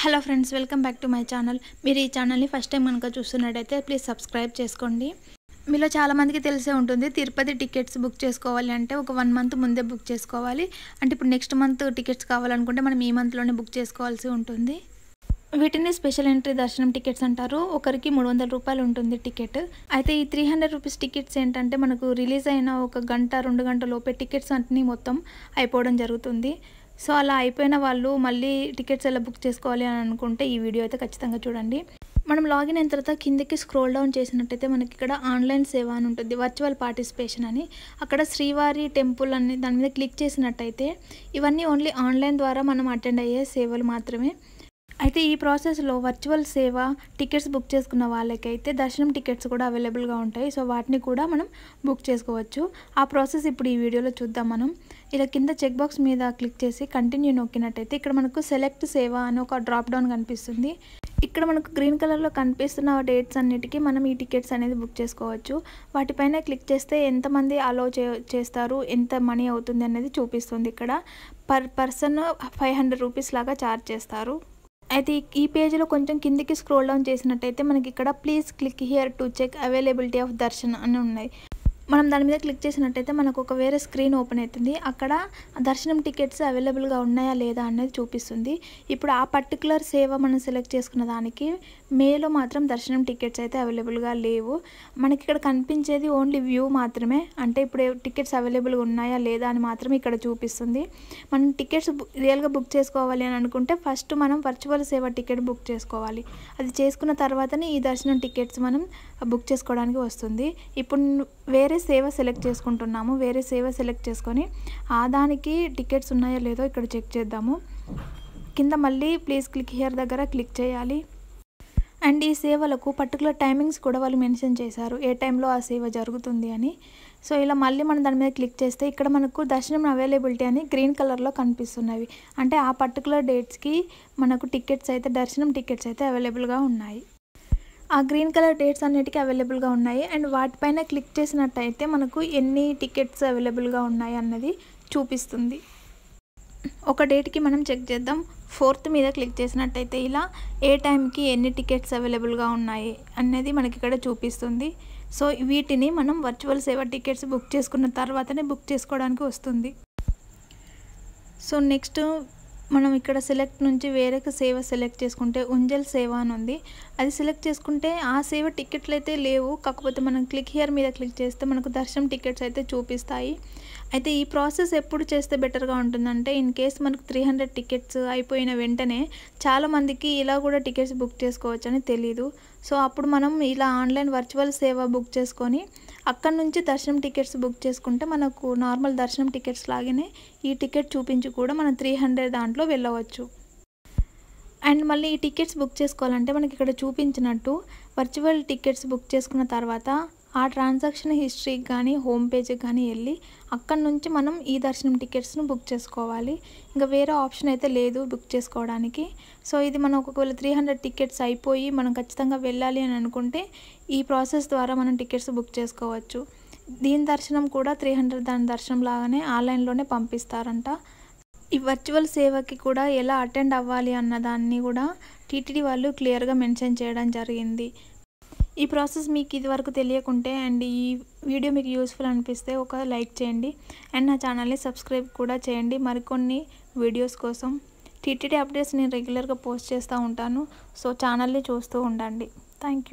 hello friends welcome back to my channel మీరు ఈ ఛానల్ని ఫస్ట్ టైం కనుక చూస్తున్నట్టయితే ప్లీజ్ సబ్స్క్రైబ్ చేసుకోండి మీలో చాలామందికి తెలిసే ఉంటుంది తిరుపతి టికెట్స్ బుక్ చేసుకోవాలి అంటే ఒక వన్ మంత్ ముందే బుక్ చేసుకోవాలి అంటే ఇప్పుడు నెక్స్ట్ మంత్ టికెట్స్ కావాలనుకుంటే మనం ఈ మంత్లోనే బుక్ చేసుకోవాల్సి ఉంటుంది వీటిని స్పెషల్ ఎంట్రీ దర్శనం టికెట్స్ అంటారు ఒకరికి మూడు వందల రూపాయలు ఉంటుంది టికెట్ అయితే ఈ త్రీ హండ్రెడ్ రూపీస్ టికెట్స్ ఏంటంటే మనకు రిలీజ్ అయిన ఒక గంట రెండు గంట లోపే టికెట్స్ అన్నీ మొత్తం అయిపోవడం జరుగుతుంది సో అలా అయిపోయిన వాళ్ళు మళ్ళీ టికెట్స్ ఎలా బుక్ చేసుకోవాలి అని అనుకుంటే ఈ వీడియో అయితే ఖచ్చితంగా చూడండి మనం లాగిన్ అయిన తర్వాత కిందకి స్క్రోల్ డౌన్ చేసినట్టయితే మనకి ఇక్కడ ఆన్లైన్ సేవ అని ఉంటుంది వర్చువల్ పార్టిసిపేషన్ అని అక్కడ శ్రీవారి టెంపుల్ అని దాని మీద క్లిక్ చేసినట్టయితే ఇవన్నీ ఓన్లీ ఆన్లైన్ ద్వారా మనం అటెండ్ అయ్యే సేవలు మాత్రమే అయితే ఈ ప్రాసెస్లో వర్చువల్ సేవ టికెట్స్ బుక్ చేసుకున్న వాళ్ళకైతే దర్శనం టికెట్స్ కూడా అవైలబుల్గా ఉంటాయి సో వాటిని కూడా మనం బుక్ చేసుకోవచ్చు ఆ ప్రాసెస్ ఇప్పుడు ఈ వీడియోలో చూద్దాం మనం ఇలా కింద చెక్ బాక్స్ మీద క్లిక్ చేసి కంటిన్యూ నొక్కినట్టయితే ఇక్కడ మనకు సెలెక్ట్ సేవ అని ఒక డ్రాప్ డౌన్ కనిపిస్తుంది ఇక్కడ మనకు గ్రీన్ కలర్లో కనిపిస్తున్న డేట్స్ అన్నిటికీ మనం ఈ టికెట్స్ అనేది బుక్ చేసుకోవచ్చు వాటిపైన క్లిక్ చేస్తే ఎంతమంది అలో చేస్తారు ఎంత మనీ అవుతుంది అనేది చూపిస్తుంది ఇక్కడ per person five hundred rupees లాగా ఛార్జ్ చేస్తారు అయితే ఈ పేజీలో కొంచెం కిందికి స్క్రోల్ డౌన్ చేసినట్టయితే మనకి ఇక్కడ please click here to check availability of darshan అని ఉన్నాయి మనం దాని మీద క్లిక్ చేసినట్టయితే మనకు ఒక వేరే స్క్రీన్ ఓపెన్ అవుతుంది అక్కడ దర్శనం టికెట్స్ అవైలబుల్గా ఉన్నాయా లేదా అనేది చూపిస్తుంది ఇప్పుడు ఆ పర్టికులర్ సేవ మనం సెలెక్ట్ చేసుకున్న దానికి మేలో మాత్రం దర్శనం టికెట్స్ అయితే అవైలబుల్గా లేవు మనకి ఇక్కడ కనిపించేది ఓన్లీ వ్యూ మాత్రమే అంటే ఇప్పుడు టికెట్స్ అవైలబుల్గా ఉన్నాయా లేదా అని మాత్రం ఇక్కడ చూపిస్తుంది మనం టికెట్స్ రియల్గా బుక్ చేసుకోవాలి అని అనుకుంటే ఫస్ట్ మనం వర్చువల్ సేవ టికెట్ బుక్ చేసుకోవాలి అది చేసుకున్న తర్వాతనే ఈ దర్శనం టికెట్స్ మనం బుక్ చేసుకోవడానికి వస్తుంది ఇప్పుడు వేరే సేవ సెలెక్ట్ చేసుకుంటున్నాము వేరే సేవ సెలెక్ట్ చేసుకొని ఆ దానికి టికెట్స్ ఉన్నాయో లేదో ఇక్కడ చెక్ చేద్దాము కింద మళ్ళీ ప్లీజ్ క్లిక్ హియర్ దగ్గర క్లిక్ చేయాలి అండ్ ఈ సేవలకు పర్టికులర్ టైమింగ్స్ కూడా వాళ్ళు మెన్షన్ చేశారు ఏ టైంలో ఆ సేవ జరుగుతుంది అని సో ఇలా మళ్ళీ మనం దాని మీద క్లిక్ చేస్తే ఇక్కడ మనకు దర్శనం అవైలబిలిటీ అని గ్రీన్ కలర్లో కనిపిస్తున్నవి అంటే ఆ పర్టికులర్ డేట్స్కి మనకు టికెట్స్ అయితే దర్శనం టికెట్స్ అయితే అవైలబుల్గా ఉన్నాయి ఆ గ్రీన్ కలర్ డేట్స్ అన్నిటికీ అవైలబుల్గా ఉన్నాయి అండ్ వాటిపైన క్లిక్ చేసినట్టయితే మనకు ఎన్ని టికెట్స్ అవైలబుల్గా ఉన్నాయి అన్నది చూపిస్తుంది ఒక డేట్కి మనం చెక్ చేద్దాం ఫోర్త్ మీద క్లిక్ చేసినట్టయితే ఇలా ఏ టైంకి ఎన్ని టికెట్స్ అవైలబుల్గా ఉన్నాయి అనేది మనకి ఇక్కడ చూపిస్తుంది సో వీటిని మనం వర్చువల్ సేవ టికెట్స్ బుక్ చేసుకున్న తర్వాతనే బుక్ చేసుకోవడానికి వస్తుంది సో నెక్స్ట్ మనం ఇక్కడ సెలెక్ట్ నుంచి వేరొక సేవ సెలెక్ట్ చేసుకుంటే ఉంజల్ సేవ అని ఉంది అది సెలెక్ట్ చేసుకుంటే ఆ సేవ టికెట్లు అయితే లేవు కాకపోతే మనం క్లిక్ హియర్ మీద క్లిక్ చేస్తే మనకు దర్శనం టికెట్స్ అయితే చూపిస్తాయి అయితే ఈ ప్రాసెస్ ఎప్పుడు చేస్తే బెటర్గా ఉంటుందంటే ఇన్ కేస్ మనకు త్రీ హండ్రెడ్ టికెట్స్ అయిపోయిన వెంటనే చాలామందికి ఇలా కూడా టికెట్స్ బుక్ చేసుకోవచ్చని తెలీదు సో అప్పుడు మనం ఇలా ఆన్లైన్ వర్చువల్ సేవ బుక్ చేసుకొని అక్కడ నుంచి దర్శనం టికెట్స్ బుక్ చేసుకుంటే మనకు నార్మల్ దర్శనం టికెట్స్ లాగానే ఈ టికెట్ చూపించి కూడా మనం త్రీ హండ్రెడ్ దాంట్లో వెళ్ళవచ్చు అండ్ మళ్ళీ ఈ టికెట్స్ బుక్ చేసుకోవాలంటే మనకి ఇక్కడ చూపించినట్టు వర్చువల్ టికెట్స్ బుక్ చేసుకున్న తర్వాత ఆ ట్రాన్సాక్షన్ హిస్టరీకి కానీ హోమ్ పేజ్కి కానీ వెళ్ళి అక్కడ నుంచి మనం ఈ దర్శనం టికెట్స్ను బుక్ చేసుకోవాలి ఇంకా వేరే ఆప్షన్ అయితే లేదు బుక్ చేసుకోవడానికి సో ఇది మనం ఒకవేళ త్రీ హండ్రెడ్ టికెట్స్ అయిపోయి మనం ఖచ్చితంగా వెళ్ళాలి అని అనుకుంటే ఈ ప్రాసెస్ ద్వారా మనం టికెట్స్ బుక్ చేసుకోవచ్చు దీని దర్శనం కూడా త్రీ హండ్రెడ్ దాని దర్శనం లాగానే ఆన్లైన్లోనే పంపిస్తారంట ఈ వర్చువల్ సేవకి కూడా ఎలా అటెండ్ అవ్వాలి అన్న దాన్ని కూడా టీటీడీ వాళ్ళు క్లియర్గా మెన్షన్ చేయడం జరిగింది ఈ ప్రాసెస్ మీకు ఇదివరకు తెలియకుంటే అండ్ ఈ వీడియో మీకు యూస్ఫుల్ అనిపిస్తే ఒక లైక్ చేయండి అండ్ నా ఛానల్ని సబ్స్క్రైబ్ కూడా చేయండి మరికొన్ని వీడియోస్ కోసం టీటీడీ అప్డేట్స్ నేను రెగ్యులర్గా పోస్ట్ చేస్తూ ఉంటాను సో ఛానల్ని చూస్తూ ఉండండి థ్యాంక్